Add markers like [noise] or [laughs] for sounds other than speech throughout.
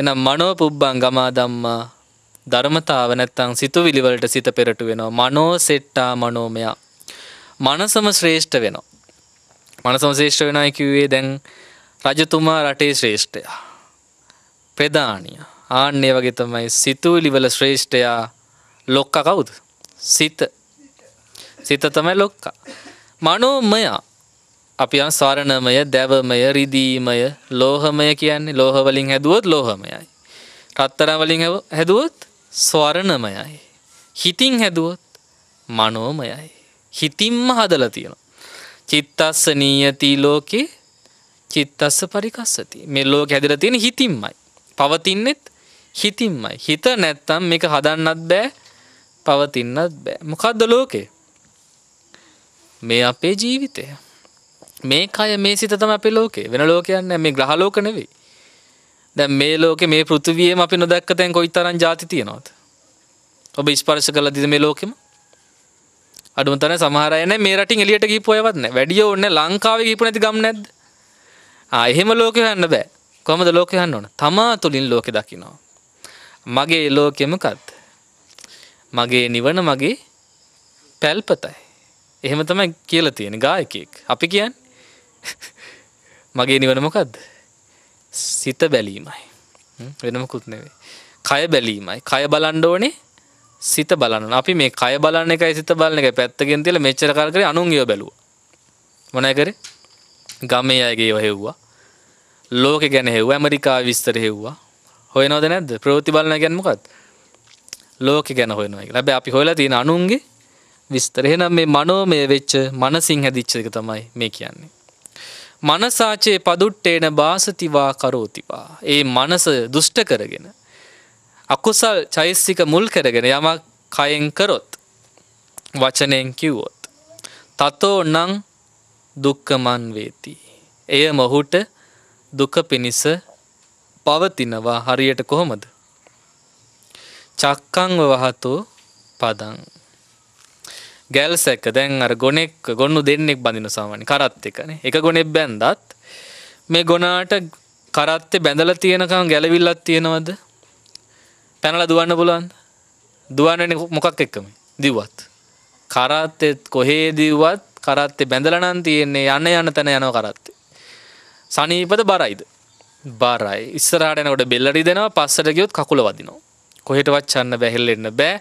එනම් මනෝ පුබ්බංගමා ධම්මා ධර්මතාව නැත්තං සිතුවිලි වලට සිත පෙරටු වෙනවා. මනෝ සෙට්ටා මනෝමය. මනසම ශ්‍රේෂ්ඨ වෙනවා. මනසම ශ්‍රේෂ්ඨ වෙනවා කිව්වේ දැන් රජතුමා රටේ ශ්‍රේෂ්ඨයා. ප්‍රධානිය. ආන්නේ වගේ තමයි සිතුවිලි වල ශ්‍රේෂ්ඨයා ලොක්ක කවුද? සිත. සිත තමයි ලොක්ක. මනෝමය අපි යන් සරණමය දැවමය රිදීමය ලෝහමය කියන්නේ ලෝහවලින් හැදුවොත් ලෝහමයයි. රත්තරන් වලින් හැදුවොත් ස්වරණමයයි. හිතින් හැදුවොත් මනෝමයයි. හිතින්ම හදලා තියෙනවා. චිත්තස්ස නීයති ලෝකේ චිත්තස්ස පරිකස්සති. මේ ලෝක හැදලා තියෙන හිතින්මයි. පවතින්නෙත් හිතින්මයි. හිත නැත්තම් මේක හදන්නත් බෑ. පවතින්නත් බෑ. මොකද්ද ලෝකේ? මේ අපේ ජීවිතය. මේ කය මේ සිත තම අපේ ලෝකේ වෙන ලෝකයන්න මේ ග්‍රහලෝක නෙවෙයි දැ මේ ලෝක මේ පෘතිවියම අපි නොදැක්ක තැන් කොයි තරන් ජාති තියෙනවද ඔබ ස්පර්ශ කල දිද මේ ලෝකෙම අඩුතන සමහරයන මේ රටින් එලියට ගී පොයවත්න වැඩිය ඔන්න ලංකාව ගීප නැති ගම් නැද්ද එහෙම ලෝකෙ හන්න බෑ කොමද ලෝකෙ හන්න ඕන තමා තුළින් ලෝකෙ දකිනවා මගේ ලෝකෙමකත් මගේ නිවන මගේ පැල්පතයි. එහෙම තමයි කියලා තියෙන ගායකයෙක්. අපි කියන්නේ [laughs] මගේ නිවන මොකක්ද සිත බැලීමයි වෙනමකුත් නෙවේ කය බැලීමයි කය බලන්ඩ ඕනේ සිත බලන්න අපි මේ කය බලන්න එකයි සිත බලන එක පැත්තගෙන් තිල මෙච්චර කර කර අනුන්ගේ බැලුව මොනකර ගමේ අයගේ හෙව්වා ලෝක ගැන හෙව් ඇමරිකා විස්තර හෙව්වා හොය නොද නැද ප්‍රෝති බලන ගැන්මකත් ලෝක ගැන හොයනයි ලැබ අපි හොලා තියෙන අනුන්ගේ විස්තරහෙනම් මේ මනෝ මේ වෙච්ච මනසිංහ දිච්චක තමයි මේ කියන්නේ මනසාචයේ පදුට්ටේන බාසතිවා කරෝතිවා. ඒ මනස දුෂ්ට කරගෙන. අකුසල් චෛස්සික මුල් කරගෙන යමක් කයෙන් කරොත් වචනයෙන් කිව්වොත්. තතෝ නං දුක්කමන් වේති. එය මොහුට දුක පිණිස පවතිනවා හරියට කොහොමද. චක්කංව වහතෝ පදං ගැල්සැක දැන් අර ගොනෙක් ගොන්නු දෙන්නෙක් බඳින සාමාන්‍ය කරත් එකනේ එක ගොනෙක් බැන්දත් මේ ගොනාට කරත්තේ බැඳලා තියෙනකම් ගැලවිල්ලක් තියෙනවද පැනලා දුවන්න පුළුවන්ද දුවන්නේ මොකක් එක්කම දිව්වත් කරත්තෙත් කොහේ දිව්වත් කරත්තේ බැඳලා නම් තියෙන්නේ යන යන තැන යනවා කරත්තේ සනීපද බරයිද බරයි ඉස්සරහට යනකොට බෙල්ලරි දෙනවා පස්සට ගියොත් කකුල වදිනවා කොහෙටවත් චන්න බැහැල්ලෙන්න බෑ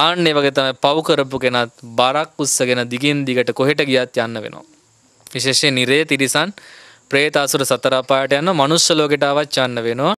ආන්නේ වගේ තමයි පව් කරපු කෙනත් බරක් උස්සගෙන දිගින් දිගට කොහෙට ගියත් යන්න වෙනවා. විශේෂයෙන් නිරේ තිරිසන් ප්‍රේත අසුර සතර අපායට යන මනුෂ්‍ය ලෝකයට ආවත් යන්න වෙනවා.